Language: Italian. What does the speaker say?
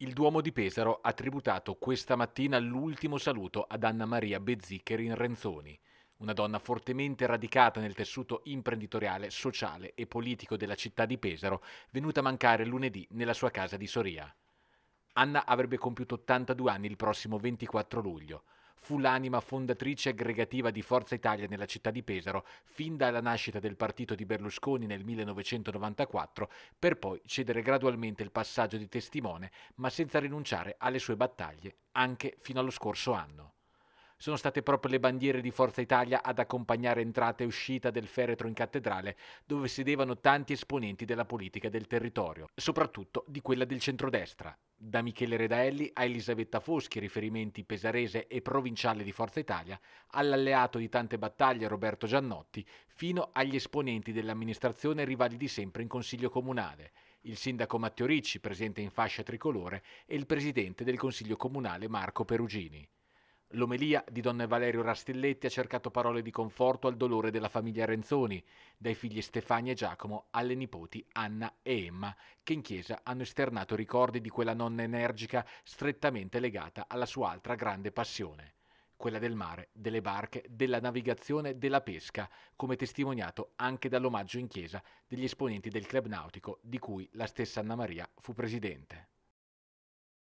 Il Duomo di Pesaro ha tributato questa mattina l'ultimo saluto ad Anna Maria Bezzicheri in Renzoni, una donna fortemente radicata nel tessuto imprenditoriale, sociale e politico della città di Pesaro, venuta a mancare lunedì nella sua casa di Soria. Anna avrebbe compiuto 82 anni il prossimo 24 luglio fu l'anima fondatrice aggregativa di Forza Italia nella città di Pesaro, fin dalla nascita del partito di Berlusconi nel 1994, per poi cedere gradualmente il passaggio di testimone, ma senza rinunciare alle sue battaglie, anche fino allo scorso anno sono state proprio le bandiere di Forza Italia ad accompagnare entrata e uscita del feretro in cattedrale, dove sedevano tanti esponenti della politica del territorio, soprattutto di quella del centrodestra. Da Michele Redaelli a Elisabetta Foschi, riferimenti pesarese e provinciale di Forza Italia, all'alleato di tante battaglie Roberto Giannotti, fino agli esponenti dell'amministrazione rivali di sempre in Consiglio Comunale il sindaco Matteo Ricci, presente in fascia tricolore, e il presidente del Consiglio Comunale Marco Perugini. L'omelia di Don Valerio Rastelletti ha cercato parole di conforto al dolore della famiglia Renzoni, dai figli Stefania e Giacomo alle nipoti Anna e Emma, che in chiesa hanno esternato ricordi di quella nonna energica strettamente legata alla sua altra grande passione, quella del mare, delle barche, della navigazione, della pesca, come testimoniato anche dall'omaggio in chiesa degli esponenti del club nautico di cui la stessa Anna Maria fu presidente.